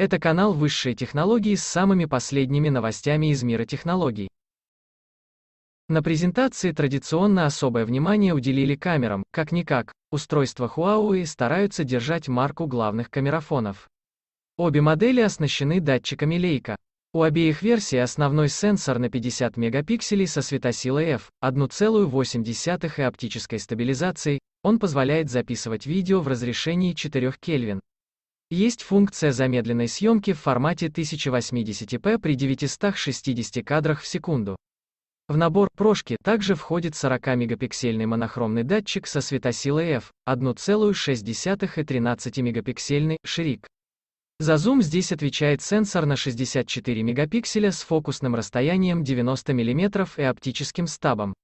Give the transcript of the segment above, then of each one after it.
Это канал высшей технологии с самыми последними новостями из мира технологий. На презентации традиционно особое внимание уделили камерам, как-никак, устройства Huawei стараются держать марку главных камерафонов. Обе модели оснащены датчиками Leica. У обеих версий основной сенсор на 50 мегапикселей со светосилой f, 1,8 и оптической стабилизацией, он позволяет записывать видео в разрешении 4 Кельвин. Есть функция замедленной съемки в формате 1080p при 960 кадрах в секунду. В набор прошки также входит 40-мегапиксельный монохромный датчик со светосилой f, 1,6 и 13-мегапиксельный, ширик. За зум здесь отвечает сенсор на 64 мегапикселя с фокусным расстоянием 90 мм и оптическим стабом.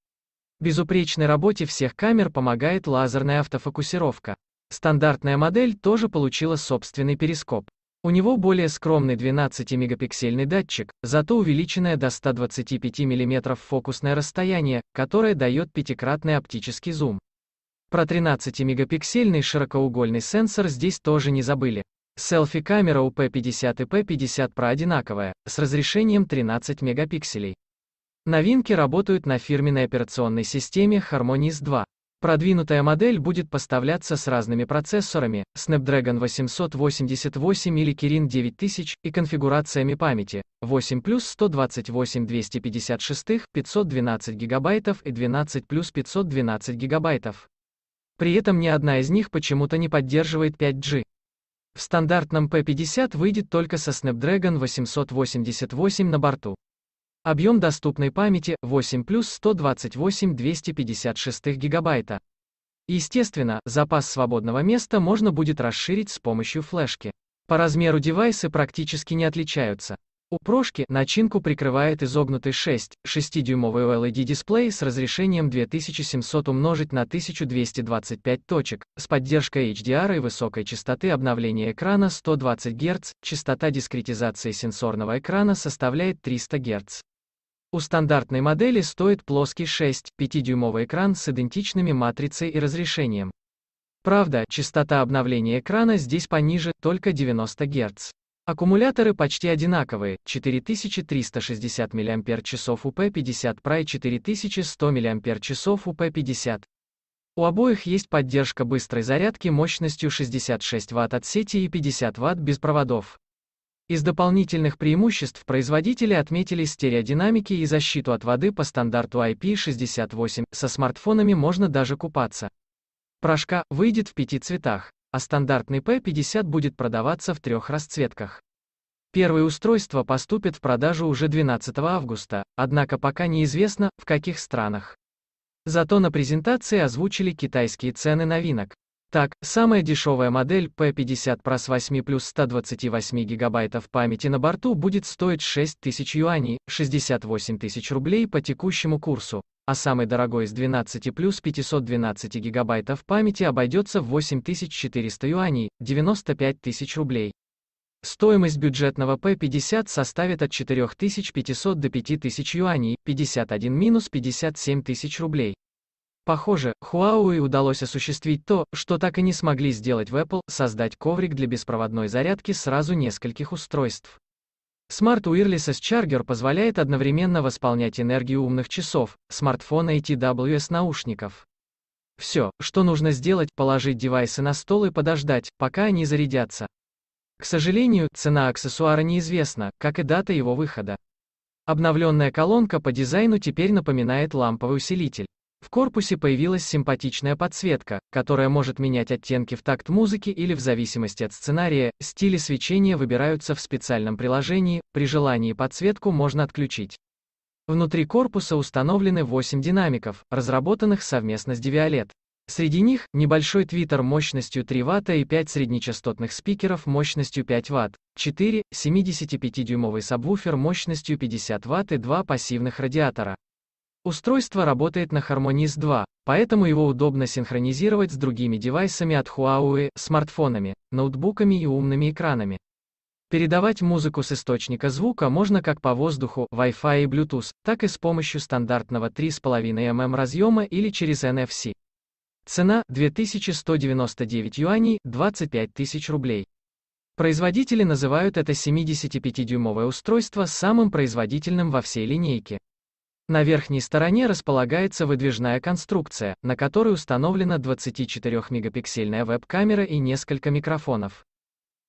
Безупречной работе всех камер помогает лазерная автофокусировка. Стандартная модель тоже получила собственный перископ. У него более скромный 12-мегапиксельный датчик, зато увеличенное до 125 мм фокусное расстояние, которое дает пятикратный оптический зум. Про 13-мегапиксельный широкоугольный сенсор здесь тоже не забыли. Селфи-камера у P50 и P50 Pro одинаковая, с разрешением 13 мегапикселей. Новинки работают на фирменной операционной системе Harmonies 2. Продвинутая модель будет поставляться с разными процессорами, Snapdragon 888 или Kirin 9000, и конфигурациями памяти, 8 плюс 128 256, 512 гигабайтов и 12 плюс 512 гигабайтов. При этом ни одна из них почему-то не поддерживает 5G. В стандартном P50 выйдет только со Snapdragon 888 на борту. Объем доступной памяти 8 плюс 128 256 гигабайта. Естественно, запас свободного места можно будет расширить с помощью флешки. По размеру девайсы практически не отличаются. У прошки начинку прикрывает изогнутый 6, дюймовый OLED-дисплей с разрешением 2700 умножить на 1225 точек, с поддержкой HDR и высокой частоты обновления экрана 120 Гц, частота дискретизации сенсорного экрана составляет 300 Гц. У стандартной модели стоит плоский 6,5-дюймовый экран с идентичными матрицей и разрешением. Правда, частота обновления экрана здесь пониже, только 90 Гц. Аккумуляторы почти одинаковые, 4360 мАч у P50 Pro и 4100 мАч у P50. У обоих есть поддержка быстрой зарядки мощностью 66 Вт от сети и 50 Вт без проводов. Из дополнительных преимуществ производители отметили стереодинамики и защиту от воды по стандарту IP68, со смартфонами можно даже купаться. Прошка выйдет в пяти цветах, а стандартный P50 будет продаваться в трех расцветках. Первые устройства поступят в продажу уже 12 августа, однако пока неизвестно, в каких странах. Зато на презентации озвучили китайские цены новинок. Так, самая дешевая модель P50 Pros 8 плюс 128 гигабайтов памяти на борту будет стоить 6000 юаней, 68 тысяч рублей по текущему курсу, а самый дорогой с 12 плюс 512 гигабайтов памяти обойдется в 8400 юаней, 95 тысяч рублей. Стоимость бюджетного P50 составит от 4500 до 5000 юаней, 51 минус 57 тысяч рублей. Похоже, Huawei удалось осуществить то, что так и не смогли сделать в Apple, создать коврик для беспроводной зарядки сразу нескольких устройств. Smart Wireless Charger позволяет одновременно восполнять энергию умных часов, смартфона и TWS наушников. Все, что нужно сделать, положить девайсы на стол и подождать, пока они зарядятся. К сожалению, цена аксессуара неизвестна, как и дата его выхода. Обновленная колонка по дизайну теперь напоминает ламповый усилитель. В корпусе появилась симпатичная подсветка, которая может менять оттенки в такт музыки или в зависимости от сценария, стили свечения выбираются в специальном приложении, при желании подсветку можно отключить. Внутри корпуса установлены 8 динамиков, разработанных совместно с Devialet. Среди них небольшой твиттер мощностью 3 Вт и 5 среднечастотных спикеров мощностью 5 Вт, 4 75-дюймовый сабвуфер мощностью 50 Вт и 2 пассивных радиатора. Устройство работает на Harmony S2, поэтому его удобно синхронизировать с другими девайсами от Huawei, смартфонами, ноутбуками и умными экранами. Передавать музыку с источника звука можно как по воздуху, Wi-Fi и Bluetooth, так и с помощью стандартного 3,5 мм разъема или через NFC. Цена – 2199 юаней, 25 тысяч рублей. Производители называют это 75-дюймовое устройство самым производительным во всей линейке. На верхней стороне располагается выдвижная конструкция, на которой установлена 24-мегапиксельная веб-камера и несколько микрофонов.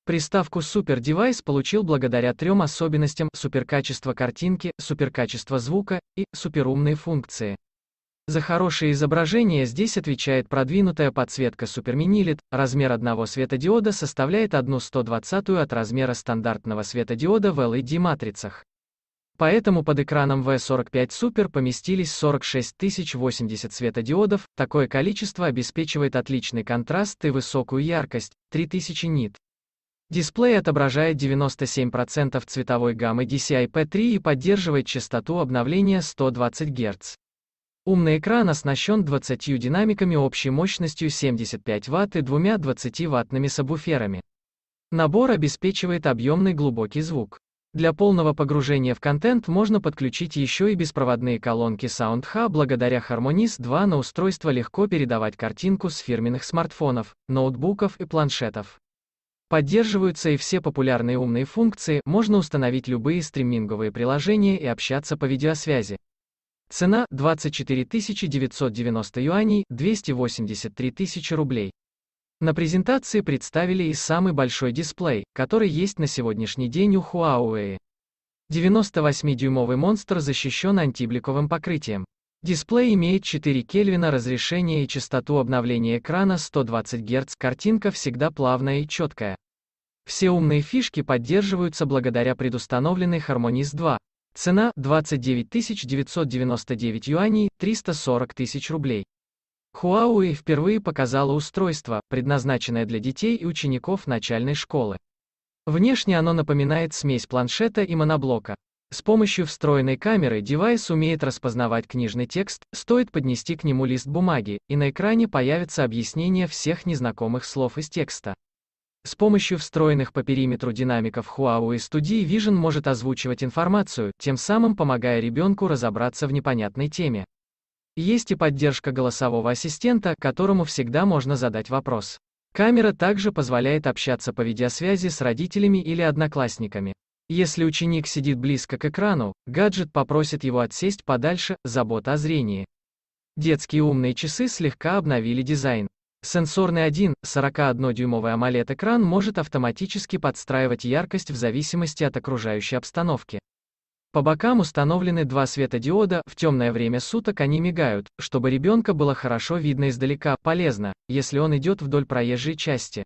Приставку Super Device получил благодаря трем особенностям суперкачество картинки, суперкачество звука и суперумные функции. За хорошее изображение здесь отвечает продвинутая подсветка Super Mini LED. размер одного светодиода составляет 1 120 от размера стандартного светодиода в LED-матрицах. Поэтому под экраном V45 Super поместились 46 080 светодиодов, такое количество обеспечивает отличный контраст и высокую яркость, 3000 нит. Дисплей отображает 97% цветовой гаммы DCI-P3 и поддерживает частоту обновления 120 Гц. Умный экран оснащен 20 динамиками общей мощностью 75 Вт и двумя 20-ваттными сабвуферами. Набор обеспечивает объемный глубокий звук. Для полного погружения в контент можно подключить еще и беспроводные колонки SoundHa, Благодаря Harmonis 2 на устройство легко передавать картинку с фирменных смартфонов, ноутбуков и планшетов. Поддерживаются и все популярные умные функции, можно установить любые стриминговые приложения и общаться по видеосвязи. Цена – 24 990 юаней, 283 тысячи рублей. На презентации представили и самый большой дисплей, который есть на сегодняшний день у Huawei. 98-дюймовый монстр защищен антибликовым покрытием. Дисплей имеет 4 Кельвина разрешение и частоту обновления экрана 120 Гц, картинка всегда плавная и четкая. Все умные фишки поддерживаются благодаря предустановленной Harmonis 2. Цена – 29 999 юаней, 340 тысяч рублей. Huawei впервые показала устройство, предназначенное для детей и учеников начальной школы. Внешне оно напоминает смесь планшета и моноблока. С помощью встроенной камеры девайс умеет распознавать книжный текст, стоит поднести к нему лист бумаги, и на экране появится объяснение всех незнакомых слов из текста. С помощью встроенных по периметру динамиков Huawei Studio Vision может озвучивать информацию, тем самым помогая ребенку разобраться в непонятной теме. Есть и поддержка голосового ассистента, которому всегда можно задать вопрос. Камера также позволяет общаться по видеосвязи с родителями или одноклассниками. Если ученик сидит близко к экрану, гаджет попросит его отсесть подальше, забота о зрении. Детские умные часы слегка обновили дизайн. Сенсорный 1, 41-дюймовый AMOLED-экран может автоматически подстраивать яркость в зависимости от окружающей обстановки. По бокам установлены два светодиода, в темное время суток они мигают, чтобы ребенка было хорошо видно издалека, полезно, если он идет вдоль проезжей части.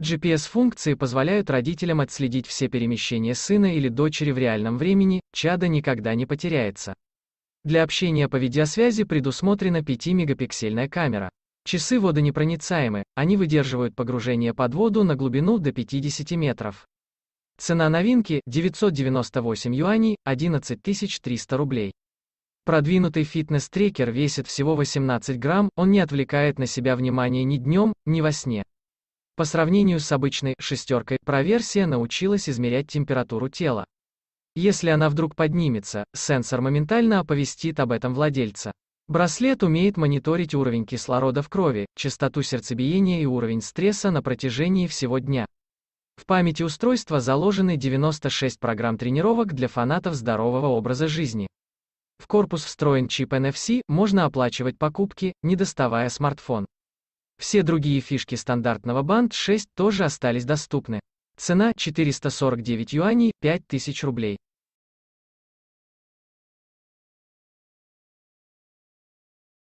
GPS-функции позволяют родителям отследить все перемещения сына или дочери в реальном времени, чада никогда не потеряется. Для общения по видеосвязи предусмотрена 5-мегапиксельная камера. Часы водонепроницаемы, они выдерживают погружение под воду на глубину до 50 метров. Цена новинки – 998 юаней, 11 300 рублей. Продвинутый фитнес-трекер весит всего 18 грамм, он не отвлекает на себя внимание ни днем, ни во сне. По сравнению с обычной «шестеркой», проверсия научилась измерять температуру тела. Если она вдруг поднимется, сенсор моментально оповестит об этом владельца. Браслет умеет мониторить уровень кислорода в крови, частоту сердцебиения и уровень стресса на протяжении всего дня. В памяти устройства заложены 96 программ тренировок для фанатов здорового образа жизни. В корпус встроен чип NFC, можно оплачивать покупки, не доставая смартфон. Все другие фишки стандартного Band 6 тоже остались доступны. Цена 449 юаней, 5000 рублей.